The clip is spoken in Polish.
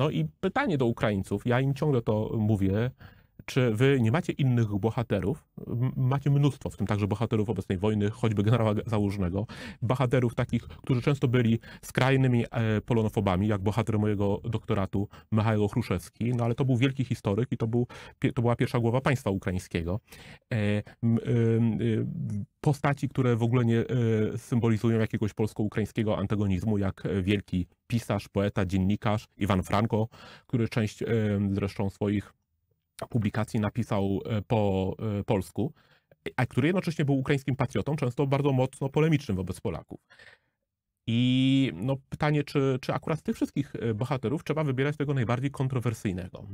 No i pytanie do Ukraińców, ja im ciągle to mówię, czy wy nie macie innych bohaterów? Macie mnóstwo, w tym także bohaterów obecnej wojny, choćby generała Załużnego, bohaterów takich, którzy często byli skrajnymi e, polonofobami, jak bohater mojego doktoratu Michał Chruszewski, no ale to był wielki historyk i to, był, to była pierwsza głowa państwa ukraińskiego. E, e, postaci, które w ogóle nie symbolizują jakiegoś polsko-ukraińskiego antagonizmu, jak wielki pisarz, poeta, dziennikarz Iwan Franko, który część e, zresztą swoich publikacji napisał e, po e, polsku, a który jednocześnie był ukraińskim patriotą, często bardzo mocno polemicznym wobec Polaków. I no, pytanie, czy, czy akurat z tych wszystkich bohaterów trzeba wybierać tego najbardziej kontrowersyjnego.